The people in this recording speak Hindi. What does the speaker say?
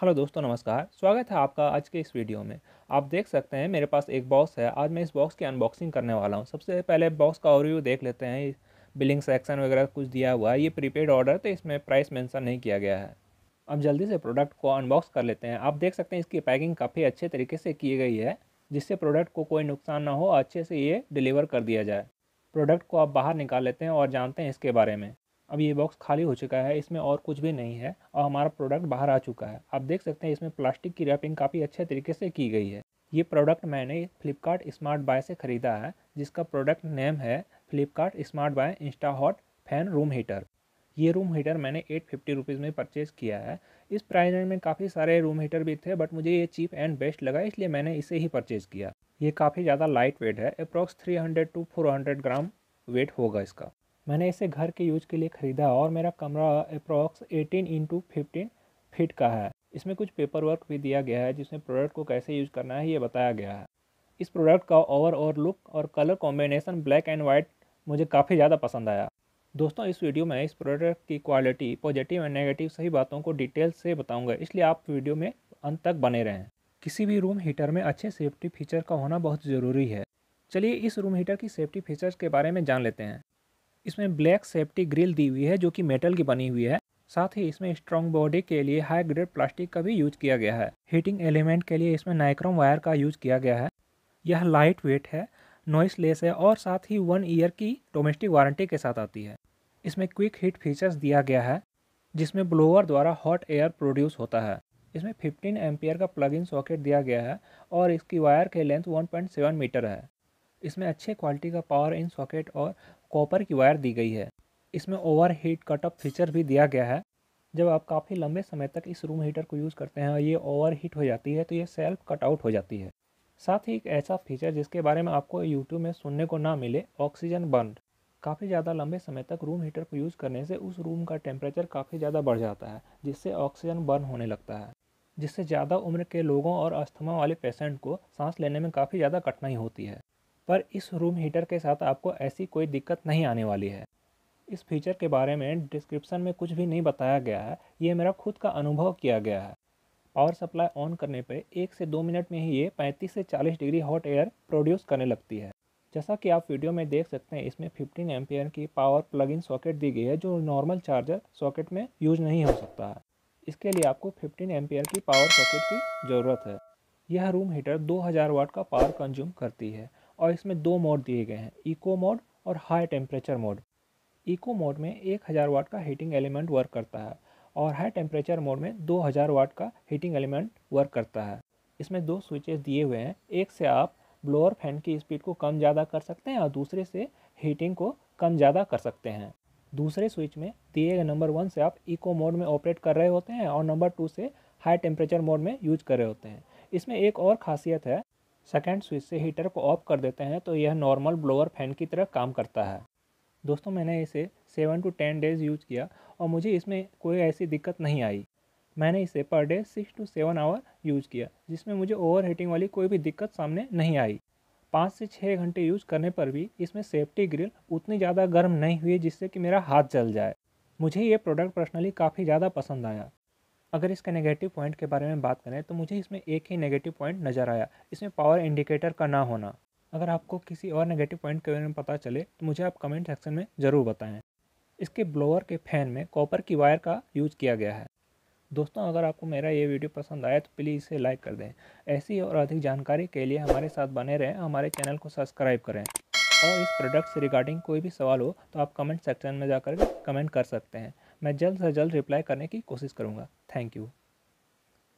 हेलो दोस्तों नमस्कार स्वागत है आपका आज के इस वीडियो में आप देख सकते हैं मेरे पास एक बॉक्स है आज मैं इस बॉक्स की अनबॉक्सिंग करने वाला हूं सबसे पहले बॉक्स का ओवरव्यू देख लेते हैं बिलिंग सेक्शन वगैरह कुछ दिया हुआ है ये प्रीपेड ऑर्डर तो इसमें प्राइस मेंशन नहीं किया गया है अब जल्दी से प्रोडक्ट को अनबॉक्स कर लेते हैं आप देख सकते हैं इसकी पैकिंग काफ़ी अच्छे तरीके से की गई है जिससे प्रोडक्ट को कोई नुकसान ना हो अच्छे से ये डिलीवर कर दिया जाए प्रोडक्ट को आप बाहर निकाल लेते हैं और जानते हैं इसके बारे में अब ये बॉक्स खाली हो चुका है इसमें और कुछ भी नहीं है और हमारा प्रोडक्ट बाहर आ चुका है आप देख सकते हैं इसमें प्लास्टिक की रैपिंग काफ़ी अच्छे तरीके से की गई है ये प्रोडक्ट मैंने फ्लिपकार्ट स्मार्ट बाय से ख़रीदा है जिसका प्रोडक्ट नेम है Flipkart smart buy insta hot fan room heater ये रूम हीटर मैंने एट फिफ्टी रुपीज़ में परचेज़ किया है इस प्राइस रेंज में काफ़ी सारे रूम हीटर भी थे बट मुझे ये चीप एंड बेस्ट लगा इसलिए मैंने इसे ही परचेज़ किया ये काफ़ी ज़्यादा लाइट वेट है approx three hundred to four hundred gram weight होगा इसका मैंने इसे घर के यूज के लिए ख़रीदा और मेरा कमरा अप्रॉक्स 18 इंटू फिफ्टीन फिट का है इसमें कुछ पेपर वर्क भी दिया गया है जिसमें प्रोडक्ट को कैसे यूज करना है ये बताया गया है इस प्रोडक्ट का ओवरऑल लुक और colour combination black and white मुझे काफ़ी ज़्यादा पसंद आया दोस्तों इस वीडियो में इस प्रोडक्ट की क्वालिटी पॉजिटिव एंड नेगेटिव सही बातों को डिटेल से बताऊंगा इसलिए आप वीडियो में अंत तक बने रहें किसी भी रूम हीटर में अच्छे सेफ्टी फीचर का होना बहुत ज़रूरी है चलिए इस रूम हीटर की सेफ्टी फीचर्स के बारे में जान लेते हैं इसमें ब्लैक सेफ्टी ग्रिल दी हुई है जो कि मेटल की बनी हुई है साथ ही इसमें स्ट्रॉन्ग बॉडी के लिए हाई ग्रेड प्लास्टिक का भी यूज किया गया है हीटिंग एलिमेंट के लिए इसमें नाइक्रोम वायर का यूज किया गया है यह लाइट वेट है लेस है और साथ ही वन ईयर की डोमेस्टिक वारंटी के साथ आती है इसमें क्विक हीट फीचर्स दिया गया है जिसमें ब्लोअर द्वारा हॉट एयर प्रोड्यूस होता है इसमें 15 एम्पियर का प्लग इन सॉकेट दिया गया है और इसकी वायर के लेंथ 1.7 मीटर है इसमें अच्छे क्वालिटी का पावर इन सॉकेट और कॉपर की वायर दी गई है इसमें ओवर हीट कटअप फीचर भी दिया गया है जब आप काफ़ी लंबे समय तक इस रूम हीटर को यूज़ करते हैं और ये ओवर हीट हो जाती है तो ये सेल्फ कट आउट हो जाती है साथ ही एक ऐसा फीचर जिसके बारे में आपको यूट्यूब में सुनने को ना मिले ऑक्सीजन बर्न काफ़ी ज़्यादा लंबे समय तक रूम हीटर को यूज़ करने से उस रूम का टेम्परेचर काफ़ी ज़्यादा बढ़ जाता है जिससे ऑक्सीजन बर्न होने लगता है जिससे ज़्यादा उम्र के लोगों और अस्थमा वाले पेशेंट को सांस लेने में काफ़ी ज़्यादा कठिनाई होती है पर इस रूम हीटर के साथ आपको ऐसी कोई दिक्कत नहीं आने वाली है इस फीचर के बारे में डिस्क्रिप्शन में कुछ भी नहीं बताया गया है ये मेरा खुद का अनुभव किया गया है पावर सप्लाई ऑन करने पर एक से दो मिनट में ही ये 35 से 40 डिग्री हॉट एयर प्रोड्यूस करने लगती है जैसा कि आप वीडियो में देख सकते हैं इसमें 15 एम की पावर प्लग इन सॉकेट दी गई है जो नॉर्मल चार्जर सॉकेट में यूज नहीं हो सकता है इसके लिए आपको 15 एम की पावर सॉकेट की ज़रूरत है यह रूम हीटर 2000 वाट का पावर कंज्यूम करती है और इसमें दो मोड दिए गए हैं इको मोड और high temperature mode eco mode में एक हज़ार वाट का हीटिंग एलिमेंट वर्क करता है और हाई टेम्परेचर मोड में दो हज़ार वाट का हीटिंग एलिमेंट वर्क करता है इसमें दो स्विचेस दिए हुए हैं एक से आप ब्लोअर फैन की स्पीड को कम ज़्यादा कर सकते हैं और दूसरे से हीटिंग को कम ज़्यादा कर सकते हैं दूसरे स्विच में दिए गए नंबर वन से आप इको मोड में ऑपरेट कर रहे होते हैं और नंबर टू से हाई टेम्परेचर मोड में यूज कर रहे होते हैं इसमें एक और खासियत है सेकेंड स्विच से हीटर को ऑफ कर देते हैं तो यह नॉर्मल ब्लोअर फैन की तरह काम करता है दोस्तों मैंने इसे seven to ten days use किया और मुझे इसमें कोई ऐसी दिक्कत नहीं आई मैंने इसे per day six to seven hour use किया जिसमें मुझे ओवर हीटिंग वाली कोई भी दिक्कत सामने नहीं आई पाँच से छः घंटे यूज करने पर भी इसमें सेफ्टी ग्रिल उतनी ज़्यादा गर्म नहीं हुई जिससे कि मेरा हाथ जल जाए मुझे ये प्रोडक्ट पर्सनली काफ़ी ज़्यादा पसंद आया अगर इसके नेगेटिव पॉइंट के बारे में बात करें तो मुझे इसमें एक ही नेगेटिव पॉइंट नज़र आया इसमें पावर इंडिकेटर का ना होना अगर आपको किसी और नेगेटिव पॉइंट के बारे में पता चले तो मुझे आप कमेंट सेक्शन में ज़रूर बताएं इसके ब्लोअर के फैन में कॉपर की वायर का यूज किया गया है दोस्तों अगर आपको मेरा ये वीडियो पसंद आया तो प्लीज़ इसे लाइक कर दें ऐसी और अधिक जानकारी के लिए हमारे साथ बने रहें हमारे चैनल को सब्सक्राइब करें और इस प्रोडक्ट से रिगार्डिंग कोई भी सवाल हो तो आप कमेंट सेक्शन में जाकर कमेंट कर सकते हैं मैं जल्द से जल्द रिप्लाई करने की कोशिश करूँगा थैंक यू